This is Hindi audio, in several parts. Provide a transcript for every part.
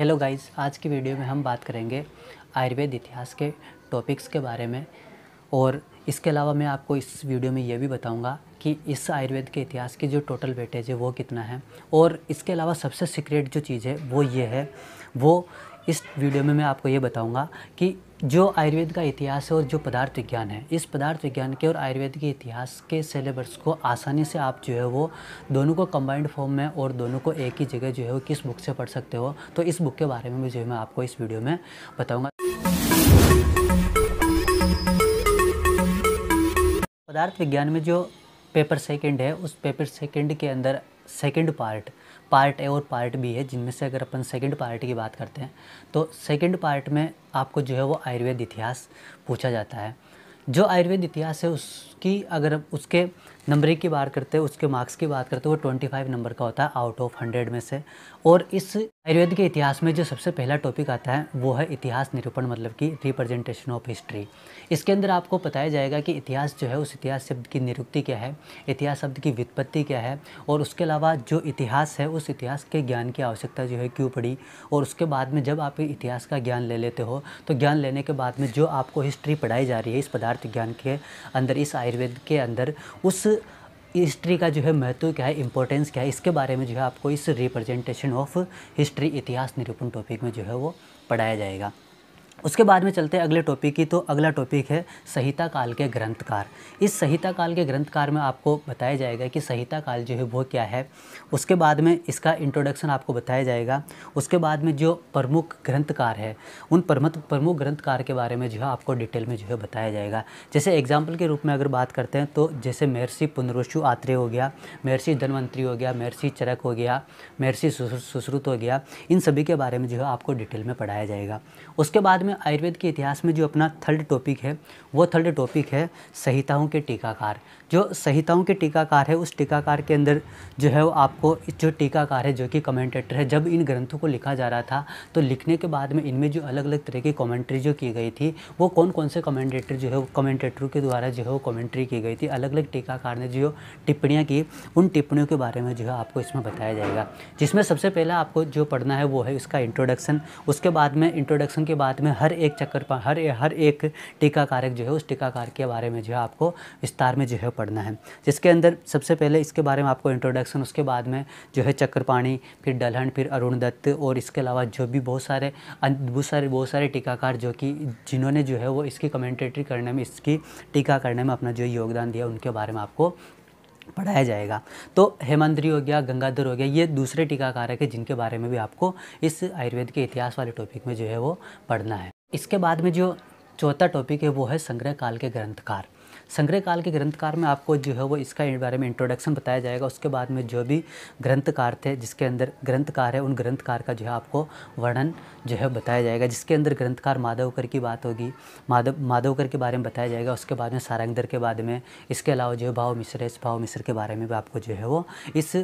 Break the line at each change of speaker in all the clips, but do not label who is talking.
हेलो गाइस आज की वीडियो में हम बात करेंगे आयुर्वेद इतिहास के टॉपिक्स के बारे में और इसके अलावा मैं आपको इस वीडियो में ये भी बताऊंगा कि इस आयुर्वेद के इतिहास की जो टोटल वेटेज है वो कितना है और इसके अलावा सबसे सीक्रेट जो चीज़ है वो ये है वो इस वीडियो में मैं आपको ये बताऊंगा कि जो आयुर्वेद का इतिहास है और जो पदार्थ विज्ञान है इस पदार्थ विज्ञान के और आयुर्वेद के इतिहास के सिलेबस को आसानी से आप जो है वो दोनों को कंबाइंड फॉर्म में और दोनों को एक ही जगह जो है वो किस बुक से पढ़ सकते हो तो इस बुक के बारे में भी जो है मैं आपको इस वीडियो में बताऊँगा पदार्थ विज्ञान में जो पेपर सेकेंड है उस पेपर सेकेंड के अंदर सेकेंड पार्ट पार्ट ए और पार्ट बी है जिनमें से अगर अपन सेकंड पार्ट की बात करते हैं तो सेकंड पार्ट में आपको जो है वो आयुर्वेद इतिहास पूछा जाता है जो आयुर्वेद इतिहास है उसकी अगर उसके नंबरिंग की बात करते हैं उसके मार्क्स की बात करते हैं वो ट्वेंटी फाइव नंबर का होता है आउट ऑफ हंड्रेड में से और इस आयुर्वेद के इतिहास में जो सबसे पहला टॉपिक आता है वो है इतिहास निरूपण मतलब कि रिप्रेजेंटेशन ऑफ हिस्ट्री इसके अंदर आपको बताया जाएगा कि इतिहास जो है उस इतिहास शब्द की निरुक्ति क्या है इतिहास शब्द की व्युत्पत्ति क्या है और उसके अलावा जो इतिहास है उस इतिहास के ज्ञान की आवश्यकता जो है क्यों पड़ी और उसके बाद में जब आप इतिहास का ज्ञान ले लेते हो तो ज्ञान लेने के बाद में जो आपको हिस्ट्री पढ़ाई जा रही है इस पदार्थ ज्ञान के अंदर इस आयुर्वेद के अंदर उस हिस्ट्री का जो है महत्व क्या है इंपॉर्टेंस क्या है इसके बारे में जो है आपको इस रिप्रेजेंटेशन ऑफ हिस्ट्री इतिहास निरूपण टॉपिक में जो है वो पढ़ाया जाएगा उसके बाद में चलते हैं अगले टॉपिक की तो अगला टॉपिक है संहिता काल के ग्रंथकार इस संहिता काल के ग्रंथकार में आपको बताया जाएगा कि संहिता काल जो है वो क्या है उसके बाद में इसका इंट्रोडक्शन आपको बताया जाएगा उसके बाद में जो प्रमुख ग्रंथकार है उन प्रमुख प्रमुख ग्रंथकार के बारे में जो है आपको डिटेल में जो है बताया जाएगा जैसे एग्जाम्पल के रूप में अगर बात करते हैं तो जैसे महर्षि पुनरुषु आत्रेय हो गया महर्षि धनवंतरी हो गया महर्षि चरक हो गया महर्षि सुश्रुत हो गया इन सभी के बारे में जो है आपको डिटेल में पढ़ाया जाएगा उसके बाद में आयुर्वेद के इतिहास में जो अपना थर्ड टॉपिक है वो थर्ड टॉपिक है संहिताओं के टीकाकार जो संहिताओं के टीकाकार है उस टीकाकार के अंदर जो है वो आपको जो टीकाकार है जो कि कमेंटेटर है जब इन ग्रंथों को लिखा जा रहा था तो लिखने के बाद में इनमें जो अलग अलग तरह की कॉमेंट्री जो की गई थी वो कौन कौन से कमेंटेटर जो है वो कमेंटेटरों के द्वारा जो है वो कॉमेंट्री की गई थी अलग अलग टीकाकार ने जो टिप्पणियाँ की उन टिप्पणियों के बारे में जो है आपको इसमें बताया जाएगा जिसमें सबसे पहला आपको जो पढ़ना है वो है इसका इंट्रोडक्शन उसके बाद में इंट्रोडक्शन के बाद में हर एक चक्कर हर हर एक टीकाकारक जो है उस टीकाकार के बारे में जो है आपको विस्तार में जो है पढ़ना है जिसके अंदर सबसे पहले इसके बारे में आपको इंट्रोडक्शन उसके बाद में जो है चक्रपाणी फिर दलहन फिर अरुण दत्त और इसके अलावा जो भी बहुत सारे बहुत सारे बहुत सारे टीकाकार जो कि जिन्होंने जो है वो इसकी कमेंटेटरी करने में इसकी टीका करने में अपना जो योगदान दिया उनके बारे में आपको पढ़ाया जाएगा तो हेमंत्री हो गया गंगाधर हो गया ये दूसरे टीकाकारक है जिनके बारे में भी आपको इस आयुर्वेद के इतिहास वाले टॉपिक में जो है वो पढ़ना है इसके बाद में जो चौथा टॉपिक है वो है संग्रह काल के ग्रंथकार संग्रह काल के ग्रंथकार में आपको जो है वो इसका बारे में इंट्रोडक्शन बताया जाएगा उसके बाद में जो भी ग्रंथकार थे जिसके अंदर ग्रंथकार है उन ग्रंथकार का जो है आपको वर्णन जो है बताया जाएगा जिसके अंदर ग्रंथकार माधवकर की बात होगी माधव माधवकर के बारे में बताया जाएगा उसके बाद में सारंगधर के बाद में इसके अलावा जो है भाव मिश्र है इस भाव मिश्र के बारे में भी आपको जो है वो इस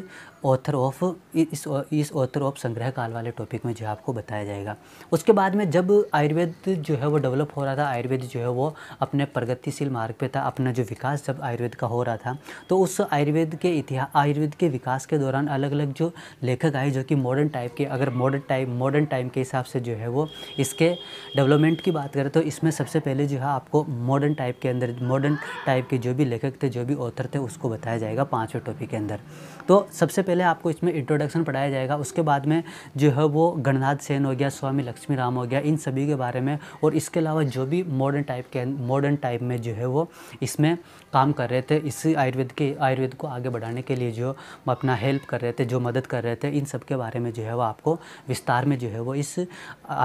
ऑथर ऑफ इस इस ऑथर ऑफ संग्रह काल वाले टॉपिक में जो है आपको बताया जाएगा उसके बाद में जब आयुर्वेद जो है वो डेवलप हो रहा था आयुर्वेद जो है वो अपने प्रगतिशील मार्ग पे था अपना जो विकास जब आयुर्वेद का हो रहा था तो उस आयुर्वेद के इतिहास आयुर्वेद के विकास के दौरान अलग अलग जो लेखक आए जो कि मॉडर्न टाइप के अगर मॉडर्न टाइप मॉडर्न टाइम के हिसाब से जो है वो इसके डेवलपमेंट की बात करें तो इसमें सबसे पहले जो है आपको मॉडर्न टाइप के अंदर मॉडर्न टाइप के जो भी लेखक थे जो भी ऑथर थे उसको बताया जाएगा पाँचवें टॉपिक के अंदर तो सबसे पहले आपको इसमें इंट्रोडक्शन पढ़ाया जाएगा उसके बाद में जो है वो गणनाथ सेन हो गया स्वामी लक्ष्मी राम हो गया इन सभी के बारे में और इसके अलावा जो भी मॉडर्न टाइप के मॉडर्न टाइप में जो है वो इसमें काम कर रहे थे इस आयुर्वेद के आयुर्वेद को आगे बढ़ाने के लिए जो अपना हेल्प कर रहे थे जो मदद कर रहे थे इन सब के बारे में जो है वो आपको विस्तार में जो है वो इस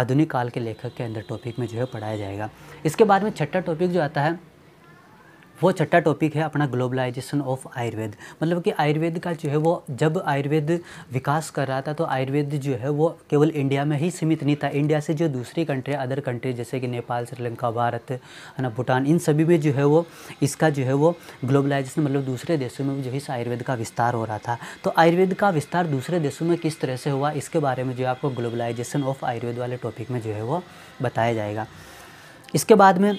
आधुनिक काल के लेखक के अंदर टॉपिक में जो है पढ़ाया जाएगा इसके बाद में छठा टॉपिक जो आता है वो छठा टॉपिक है अपना ग्लोबलाइजेशन ऑफ आयुर्वेद मतलब कि आयुर्वेद का जो है वो जब आयुर्वेद विकास कर रहा था तो आयुर्वेद जो है वो केवल इंडिया में ही सीमित नहीं था इंडिया से जो दूसरी कंट्री अदर कंट्री जैसे कि नेपाल श्रीलंका भारत है ना भूटान इन सभी में जो है वो इसका जो है वो ग्लोबलाइजेशन मतलब दूसरे देशों में जो है इस आयुर्वेद का विस्तार हो रहा था तो आयुर्वेद का विस्तार दूसरे देशों में किस तरह से हुआ इसके बारे में जो है आपको ग्लोबलाइजेशन ऑफ आयुर्वेद वाले टॉपिक में जो है वो बताया जाएगा इसके बाद में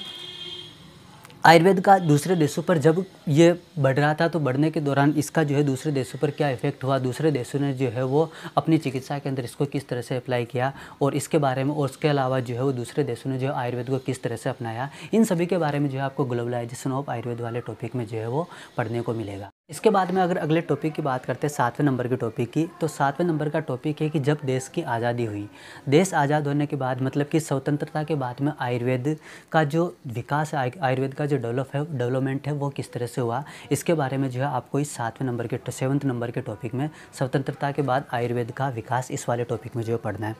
आयुर्वेद का दूसरे देशों पर जब ये बढ़ रहा था तो बढ़ने के दौरान इसका जो है दूसरे देशों पर क्या इफेक्ट हुआ दूसरे देशों ने जो है वो अपनी चिकित्सा के अंदर इसको किस तरह से अप्लाई किया और इसके बारे में और उसके अलावा जो है वो दूसरे देशों ने जो है आयुर्वेद को किस तरह से अपनाया इन सभी के बारे में जो है आपको ग्लोबलाइजेशन ऑफ आयुर्वेद वाले टॉपिक में जो है वो पढ़ने को मिलेगा इसके बाद में अगर अगले टॉपिक की बात करते हैं सातवें नंबर के टॉपिक की तो सातवें नंबर का टॉपिक है कि जब देश की आज़ादी हुई देश आज़ाद होने के बाद मतलब कि स्वतंत्रता के बाद में आयुर्वेद का जो विकास है आयुर्वेद का जो डेवलप है डेवलपमेंट है वो किस तरह से हुआ इसके बारे में जो है आपको इस सातवें नंबर के सेवन्थ नंबर के टॉपिक में स्वतंत्रता के बाद आयुर्वेद का विकास इस वाले टॉपिक में जो है पढ़ना है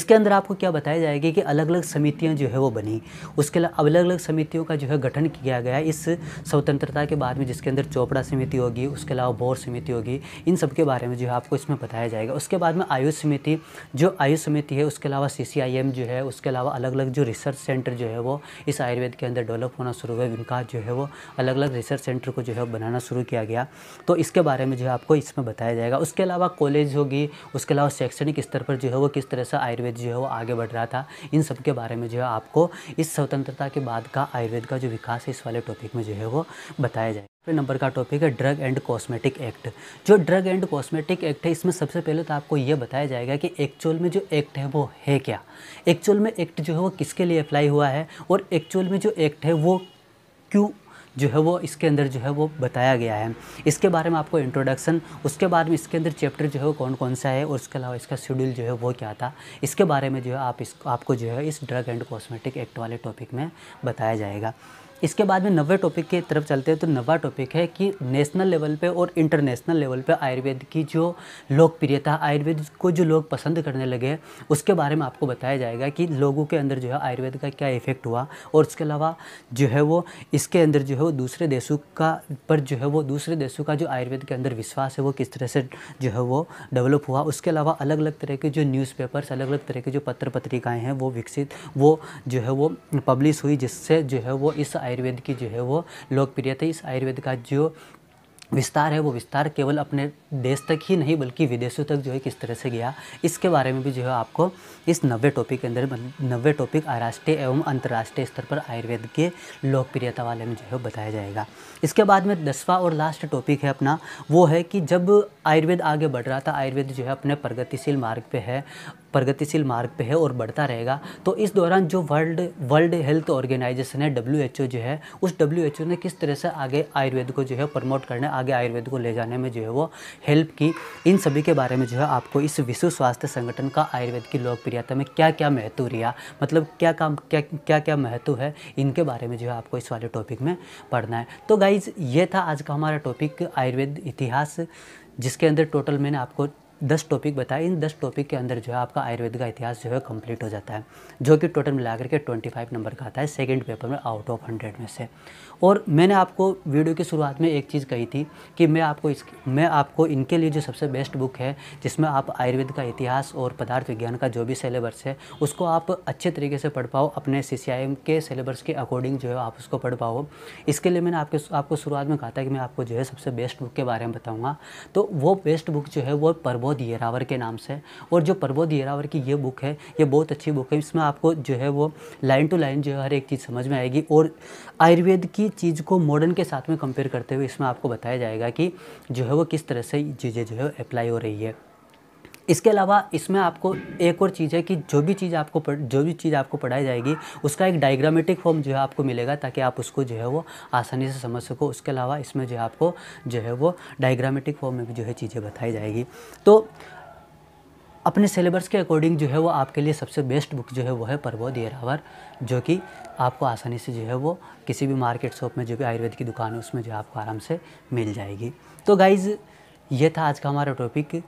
इसके अंदर आपको क्या बताया जाएगी कि अलग अलग समितियाँ जो है वो बनी उसके अलग अलग समितियों का जो है गठन किया गया इस स्वतंत्रता के बाद में जिसके अंदर चोपड़ा समिति होगी उसके अलावा बोर समिति होगी इन सब के बारे में जो है आपको इसमें बताया जाएगा उसके बाद में आयुष समिति जो आयुष समिति है उसके अलावा सी जो है उसके अलावा अलग अलग जो रिसर्च सेंटर जो है वो इस आयुर्वेद के अंदर डेवलप होना शुरू हुआ विकास जो है वो अलग अलग रिसर्च सेंटर को जो है बनाना शुरू किया गया तो इसके बारे में जो है आपको इसमें बताया जाएगा उसके अलावा कॉलेज होगी उसके अलावा शैक्षणिक स्तर पर जो है वो किस तरह से आयुर्वेद जो है वो आगे बढ़ रहा था इन सब के बारे में जो है आपको इस स्वतंत्रता के बाद का आयुर्वेद का जो विकास है इस वाले टॉपिक में जो है वो बताया जाएगा फिर नंबर का टॉपिक है ड्रग एंड कॉस्मेटिक एक्ट जो ड्रग एंड कॉस्मेटिक एक्ट है इसमें सबसे पहले तो आपको ये बताया जाएगा कि एक्चुअल में जो एक्ट है वो है क्या एक्चुअल में एक्ट जो है वो किसके लिए अप्लाई हुआ है और एक्चुअल में जो एक्ट है वो क्यों जो है वो इसके अंदर जो है वो बताया गया है इसके बारे में आपको इंट्रोडक्शन उसके बारे में इसके अंदर चैप्टर जो है वो कौन कौन सा है और उसके अलावा इसका शेड्यूल जो है वो क्या था इसके बारे में जो है आप इस आपको जो है इस ड्रग एंड कॉस्मेटिक एक्ट वाले टॉपिक में बताया जाएगा इसके बाद में नवे टॉपिक की तरफ चलते हैं तो नवा टॉपिक है कि नेशनल लेवल पे और इंटरनेशनल लेवल पे आयुर्वेद की जो लोकप्रियता आयुर्वेद को जो लोग पसंद करने लगे उसके बारे में आपको बताया जाएगा कि लोगों के अंदर जो है आयुर्वेद का क्या इफेक्ट हुआ और उसके अलावा जो है वो इसके अंदर जो है वो दूसरे देशों का पर जो है वो दूसरे देशों का जो आयुर्वेद के अंदर विश्वास है वो किस तरह से जो है वो डेवलप हुआ उसके अलावा अलग अलग तरह के जो न्यूज़पेपर्स अलग अलग तरह के जो पत्र पत्रिकाएँ हैं वो विकसित वो जो है वो पब्लिश हुई जिससे जो है वो इस आयुर्वेद की जो है वो लोकप्रियता इस आयुर्वेद का जो विस्तार है वो विस्तार केवल अपने देश तक ही नहीं बल्कि विदेशों तक जो है किस तरह से गया इसके बारे में भी जो है आपको इस नब्बे टॉपिक के अंदर नब्बे टॉपिक राष्ट्रीय एवं अंतर्राष्ट्रीय स्तर पर आयुर्वेद के लोकप्रियता वाले में जो है बताया जाएगा इसके बाद में दसवा और लास्ट टॉपिक है अपना वो है कि जब आयुर्वेद आगे बढ़ रहा था आयुर्वेद जो है अपने प्रगतिशील मार्ग पर है प्रगतिशील मार्ग पे है और बढ़ता रहेगा तो इस दौरान जो वर्ल्ड वर्ल्ड हेल्थ ऑर्गेनाइजेशन है डब्ल्यू जो है उस डब्ल्यू ने किस तरह से आगे आयुर्वेद को जो है प्रमोट करने आगे आयुर्वेद को ले जाने में जो है वो हेल्प की इन सभी के बारे में जो है आपको इस विश्व स्वास्थ्य संगठन का आयुर्वेद की लोकप्रियता में क्या क्या महत्व रिया मतलब क्या काम क्या क्या क्या महत्व है इनके बारे में जो है आपको इस वाले टॉपिक में पढ़ना है तो गाइज ये था आज का हमारा टॉपिक आयुर्वेद इतिहास जिसके अंदर टोटल मैंने आपको दस टॉपिक बताए इन दस टॉपिक के अंदर जो है आपका आयुर्वेद का इतिहास जो है कंप्लीट हो जाता है जो कि टोटल मिलाकर के 25 नंबर का आता है सेकंड पेपर में आउट ऑफ हंड्रेड में से और मैंने आपको वीडियो की शुरुआत में एक चीज़ कही थी कि मैं आपको इस मैं आपको इनके लिए जो सबसे बेस्ट बुक है जिसमें आप आयुर्वेद का इतिहास और पदार्थ विज्ञान का जो भी सिलेबस है उसको आप अच्छे तरीके से पढ़ पाओ अपने सी के सिलेबस के अकॉर्डिंग जो है आप उसको पढ़ पाओ इसके लिए मैंने आपके आपको शुरुआत में कहा था कि मैं आपको जो है सबसे बेस्ट बुक के बारे में बताऊँगा तो वो बेस्ट बुक जो है वो पर प्रबोध येरावर के नाम से और जो प्रबोध येरावर की ये बुक है ये बहुत अच्छी बुक है इसमें आपको जो है वो लाइन टू लाइन जो है हर एक चीज़ समझ में आएगी और आयुर्वेद की चीज़ को मॉडर्न के साथ में कंपेयर करते हुए इसमें आपको बताया जाएगा कि जो है वो किस तरह से चीज़ें जो है अप्लाई हो रही है इसके अलावा इसमें आपको एक और चीज़ है कि जो भी चीज़ आपको जो भी चीज़ आपको पढ़ाई जाएगी उसका एक डायग्रामेटिक फॉर्म जो है आपको मिलेगा ताकि आप उसको जो है वो आसानी से समझ सको उसके अलावा इसमें जो है आपको जो है वो डायग्रामेटिक फॉर्म में भी जो है चीज़ें बताई जाएगी तो अपने सिलेबस के अकॉर्डिंग जो है वो आपके लिए सबसे बेस्ट बुक जो है वो है प्रबोध येरावर जो कि आपको आसानी से जो है वो किसी भी मार्केट शॉप में जो भी आयुर्वेद की दुकान है उसमें जो है आपको आराम से मिल जाएगी तो गाइज़ ये था आज का हमारा टॉपिक